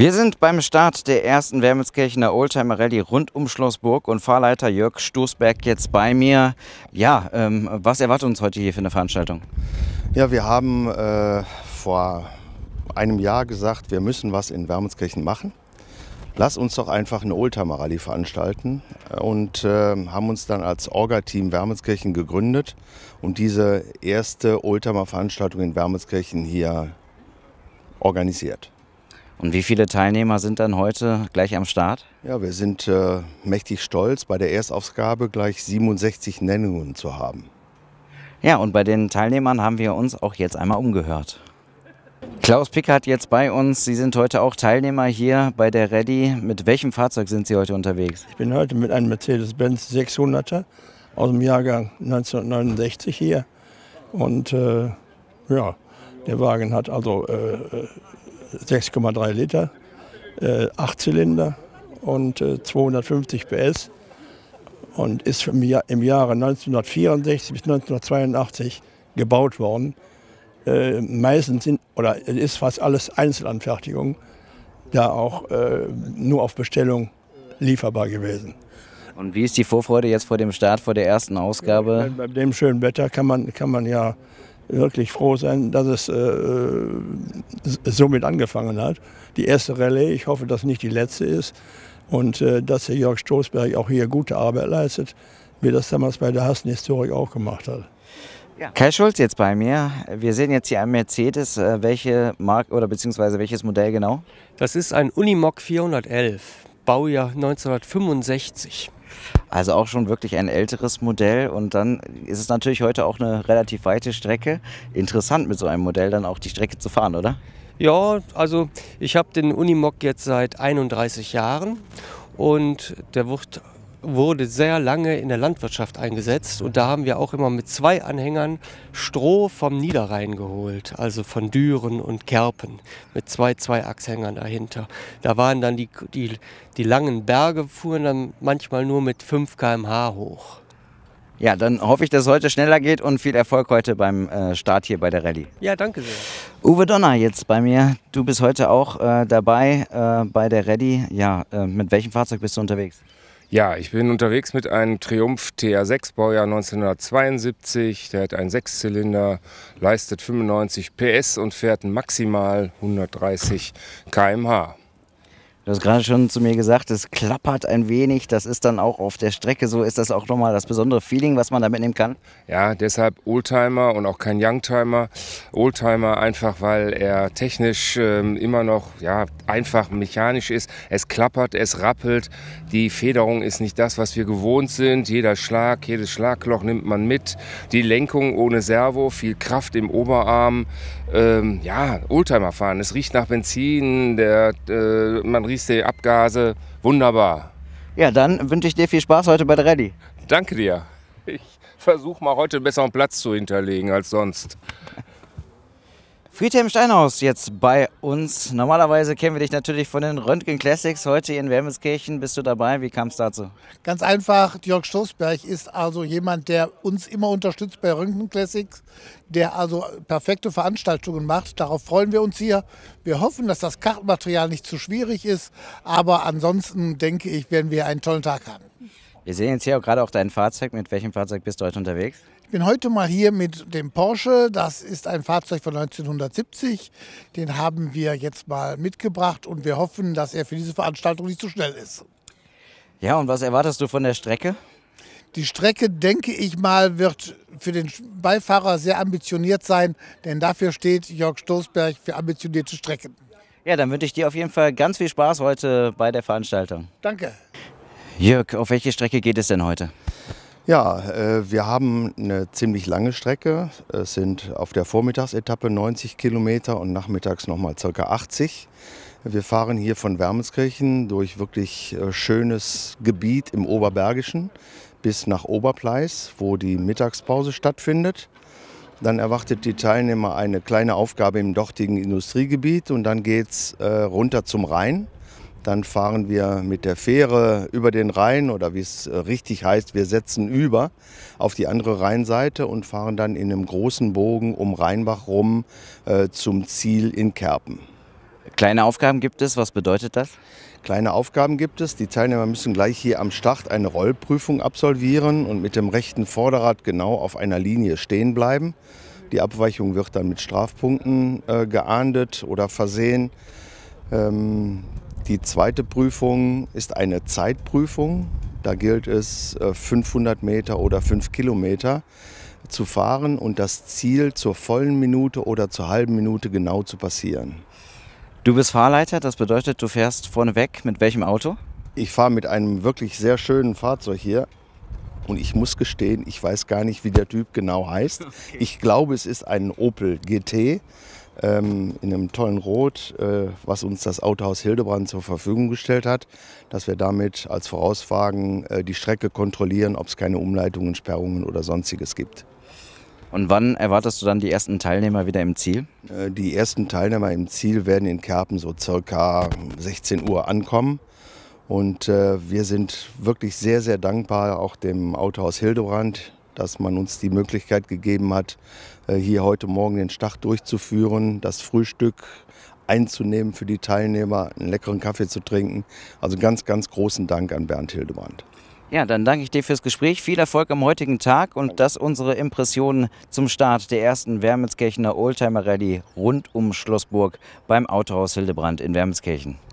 Wir sind beim Start der ersten Wermelskirchener Oldtimer Rallye rund um Schlossburg und Fahrleiter Jörg Stoßberg jetzt bei mir. Ja, ähm, was erwartet uns heute hier für eine Veranstaltung? Ja, wir haben äh, vor einem Jahr gesagt, wir müssen was in Wermelskirchen machen. Lass uns doch einfach eine Oldtimer Rallye veranstalten äh, und äh, haben uns dann als Orga-Team Wermelskirchen gegründet, und diese erste Oldtimer Veranstaltung in Wermelskirchen hier organisiert. Und wie viele Teilnehmer sind dann heute gleich am Start? Ja, wir sind äh, mächtig stolz, bei der Erstausgabe gleich 67 Nennungen zu haben. Ja, und bei den Teilnehmern haben wir uns auch jetzt einmal umgehört. Klaus Pickert jetzt bei uns. Sie sind heute auch Teilnehmer hier bei der Ready. Mit welchem Fahrzeug sind Sie heute unterwegs? Ich bin heute mit einem Mercedes-Benz 600er aus dem Jahrgang 1969 hier. Und äh, ja, der Wagen hat also äh, äh 6,3 Liter, äh, 8 Zylinder und äh, 250 PS und ist im, Jahr, im Jahre 1964 bis 1982 gebaut worden. Äh, meistens sind, oder ist fast alles Einzelanfertigung, da auch äh, nur auf Bestellung lieferbar gewesen. Und wie ist die Vorfreude jetzt vor dem Start, vor der ersten Ausgabe? Bei, bei dem schönen Wetter kann man, kann man ja wirklich froh sein, dass es äh, äh, somit angefangen hat. Die erste Rallye, ich hoffe, dass nicht die letzte ist und äh, dass der Jörg Stoßberg auch hier gute Arbeit leistet, wie das damals bei der Hassenhistorik auch gemacht hat. Ja. Kai Schulz jetzt bei mir. Wir sehen jetzt hier ein Mercedes. Äh, welche Marke oder beziehungsweise welches Modell genau? Das ist ein Unimog 411, Baujahr 1965. Also auch schon wirklich ein älteres Modell. Und dann ist es natürlich heute auch eine relativ weite Strecke. Interessant mit so einem Modell dann auch die Strecke zu fahren, oder? Ja, also ich habe den Unimog jetzt seit 31 Jahren und der wird wurde sehr lange in der Landwirtschaft eingesetzt und da haben wir auch immer mit zwei Anhängern Stroh vom Niederrhein geholt, also von Düren und Kerpen mit zwei Zweiachshängern dahinter. Da waren dann die, die, die langen Berge, fuhren dann manchmal nur mit 5 km/h hoch. Ja, dann hoffe ich, dass es heute schneller geht und viel Erfolg heute beim äh, Start hier bei der Rallye. Ja, danke sehr. Uwe Donner jetzt bei mir. Du bist heute auch äh, dabei äh, bei der Rallye. Ja, äh, mit welchem Fahrzeug bist du unterwegs? Ja, ich bin unterwegs mit einem Triumph TR6 Baujahr 1972. Der hat einen Sechszylinder, leistet 95 PS und fährt maximal 130 km/h. Du hast gerade schon zu mir gesagt, es klappert ein wenig. Das ist dann auch auf der Strecke so. Ist das auch nochmal das besondere Feeling, was man da mitnehmen kann? Ja, deshalb Oldtimer und auch kein Youngtimer. Oldtimer einfach, weil er technisch ähm, immer noch ja, einfach mechanisch ist. Es klappert, es rappelt. Die Federung ist nicht das, was wir gewohnt sind. Jeder Schlag, jedes Schlagloch nimmt man mit. Die Lenkung ohne Servo, viel Kraft im Oberarm. Ähm, ja, Oldtimer fahren. Es riecht nach Benzin, der, äh, man riecht die Abgase. Wunderbar. Ja, dann wünsche ich dir viel Spaß heute bei der Rallye. Danke dir. Ich versuche mal heute einen besseren Platz zu hinterlegen als sonst. Friedhelm Steinhaus jetzt bei uns. Normalerweise kennen wir dich natürlich von den Röntgen Classics. Heute in Wermelskirchen bist du dabei. Wie kam es dazu? Ganz einfach, Jörg Stoßberg ist also jemand, der uns immer unterstützt bei Röntgen Classics, der also perfekte Veranstaltungen macht. Darauf freuen wir uns hier. Wir hoffen, dass das Kartenmaterial nicht zu schwierig ist, aber ansonsten denke ich, werden wir einen tollen Tag haben. Wir sehen jetzt hier auch gerade auch dein Fahrzeug. Mit welchem Fahrzeug bist du heute unterwegs? Ich bin heute mal hier mit dem Porsche. Das ist ein Fahrzeug von 1970. Den haben wir jetzt mal mitgebracht und wir hoffen, dass er für diese Veranstaltung nicht zu so schnell ist. Ja, und was erwartest du von der Strecke? Die Strecke, denke ich mal, wird für den Beifahrer sehr ambitioniert sein, denn dafür steht Jörg Stoßberg für ambitionierte Strecken. Ja, dann wünsche ich dir auf jeden Fall ganz viel Spaß heute bei der Veranstaltung. Danke. Jörg, auf welche Strecke geht es denn heute? Ja, äh, wir haben eine ziemlich lange Strecke. Es sind auf der Vormittagsetappe 90 Kilometer und nachmittags nochmal ca. 80. Wir fahren hier von Wermelskirchen durch wirklich äh, schönes Gebiet im Oberbergischen bis nach Oberpleis, wo die Mittagspause stattfindet. Dann erwartet die Teilnehmer eine kleine Aufgabe im dortigen Industriegebiet und dann geht es äh, runter zum Rhein. Dann fahren wir mit der Fähre über den Rhein oder wie es äh, richtig heißt, wir setzen über auf die andere Rheinseite und fahren dann in einem großen Bogen um Rheinbach rum äh, zum Ziel in Kerpen. Kleine Aufgaben gibt es, was bedeutet das? Kleine Aufgaben gibt es. Die Teilnehmer müssen gleich hier am Start eine Rollprüfung absolvieren und mit dem rechten Vorderrad genau auf einer Linie stehen bleiben. Die Abweichung wird dann mit Strafpunkten äh, geahndet oder versehen. Ähm, die zweite Prüfung ist eine Zeitprüfung. Da gilt es, 500 äh, Meter oder 5 Kilometer zu fahren und das Ziel zur vollen Minute oder zur halben Minute genau zu passieren. Du bist Fahrleiter, das bedeutet, du fährst vorneweg mit welchem Auto? Ich fahre mit einem wirklich sehr schönen Fahrzeug hier. Und ich muss gestehen, ich weiß gar nicht, wie der Typ genau heißt. Okay. Ich glaube, es ist ein Opel GT ähm, in einem tollen Rot, äh, was uns das Autohaus Hildebrand zur Verfügung gestellt hat, dass wir damit als Vorauswagen äh, die Strecke kontrollieren, ob es keine Umleitungen, Sperrungen oder sonstiges gibt. Und wann erwartest du dann die ersten Teilnehmer wieder im Ziel? Äh, die ersten Teilnehmer im Ziel werden in Kerpen so circa 16 Uhr ankommen. Und äh, wir sind wirklich sehr, sehr dankbar auch dem Autohaus Hildebrand, dass man uns die Möglichkeit gegeben hat, äh, hier heute Morgen den Start durchzuführen, das Frühstück einzunehmen für die Teilnehmer, einen leckeren Kaffee zu trinken. Also ganz, ganz großen Dank an Bernd Hildebrand. Ja, dann danke ich dir fürs Gespräch. Viel Erfolg am heutigen Tag und das unsere Impressionen zum Start der ersten Wermelskirchener Oldtimer Rallye rund um Schlossburg beim Autohaus Hildebrand in Wermelskirchen.